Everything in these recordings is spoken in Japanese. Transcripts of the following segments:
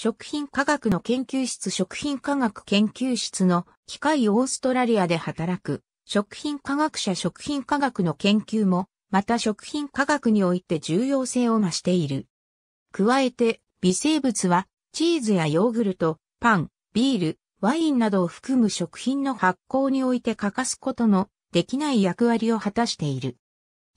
食品科学の研究室食品科学研究室の機械オーストラリアで働く食品科学者食品科学の研究も、また食品科学において重要性を増している。加えて、微生物は、チーズやヨーグルト、パン、ビール、ワインなどを含む食品の発酵において欠かすことのできない役割を果たしている。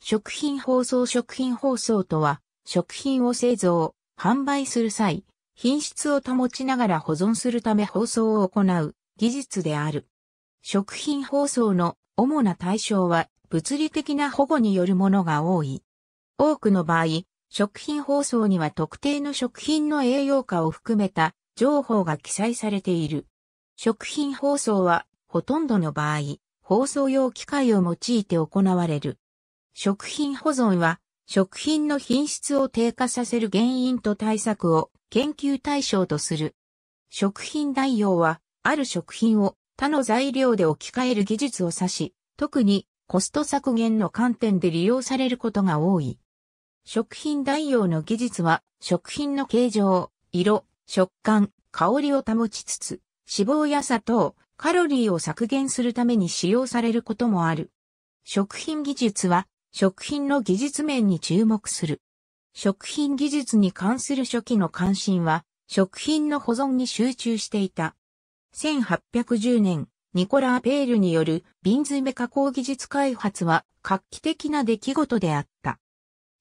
食品包装食品包装とは、食品を製造、販売する際、品質を保ちながら保存するため包装を行う技術である。食品包装の主な対象は物理的な保護によるものが多い。多くの場合、食品包装には特定の食品の栄養価を含めた情報が記載されている。食品包装はほとんどの場合、包装用機械を用いて行われる。食品保存は食品の品質を低下させる原因と対策を研究対象とする。食品代用は、ある食品を他の材料で置き換える技術を指し、特にコスト削減の観点で利用されることが多い。食品代用の技術は、食品の形状、色、食感、香りを保ちつつ、脂肪や砂糖、カロリーを削減するために使用されることもある。食品技術は、食品の技術面に注目する。食品技術に関する初期の関心は、食品の保存に集中していた。1810年、ニコラアペールによる瓶詰め加工技術開発は画期的な出来事であった。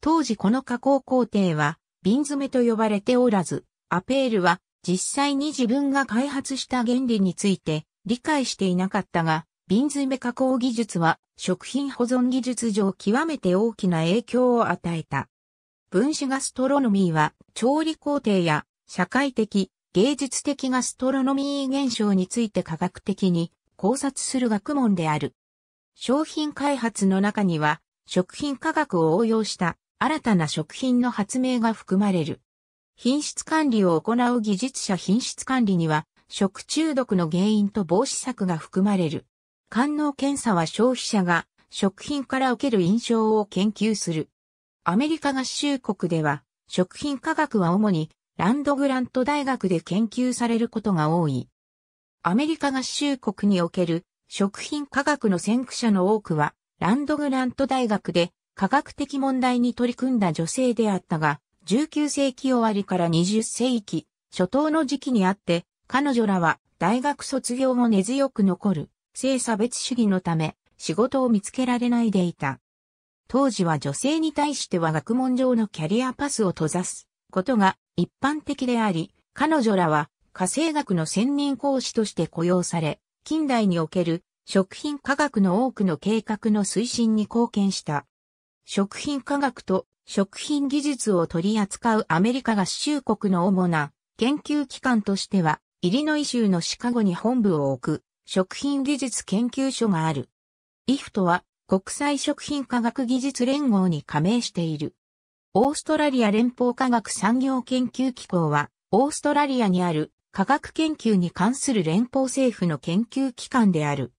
当時この加工工程は瓶詰めと呼ばれておらず、アペールは実際に自分が開発した原理について理解していなかったが、瓶詰め加工技術は食品保存技術上極めて大きな影響を与えた。分子ガストロノミーは、調理工程や社会的、芸術的ガストロノミー現象について科学的に考察する学問である。商品開発の中には、食品科学を応用した新たな食品の発明が含まれる。品質管理を行う技術者品質管理には、食中毒の原因と防止策が含まれる。官能検査は消費者が食品から受ける印象を研究する。アメリカ合衆国では、食品科学は主にランドグラント大学で研究されることが多い。アメリカ合衆国における食品科学の先駆者の多くは、ランドグラント大学で科学的問題に取り組んだ女性であったが、19世紀終わりから20世紀初頭の時期にあって、彼女らは大学卒業後根強く残る性差別主義のため仕事を見つけられないでいた。当時は女性に対しては学問上のキャリアパスを閉ざすことが一般的であり、彼女らは家政学の専任講師として雇用され、近代における食品科学の多くの計画の推進に貢献した。食品科学と食品技術を取り扱うアメリカ合衆国の主な研究機関としては、イリノイ州のシカゴに本部を置く食品技術研究所がある。イフトは国際食品科学技術連合に加盟している。オーストラリア連邦科学産業研究機構は、オーストラリアにある科学研究に関する連邦政府の研究機関である。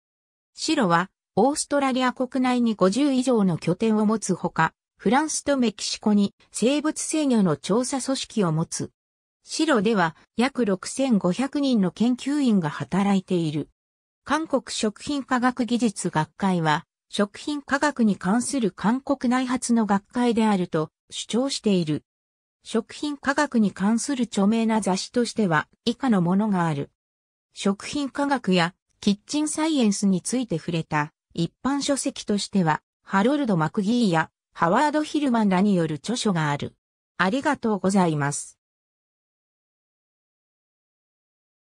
白は、オーストラリア国内に50以上の拠点を持つほか、フランスとメキシコに生物制御の調査組織を持つ。白では約6500人の研究員が働いている。韓国食品科学技術学会は食品科学に関する韓国内発の学会であると主張している。食品科学に関する著名な雑誌としては以下のものがある。食品科学やキッチンサイエンスについて触れた一般書籍としてはハロルド・マクギーやハワード・ヒルマンらによる著書がある。ありがとうございます。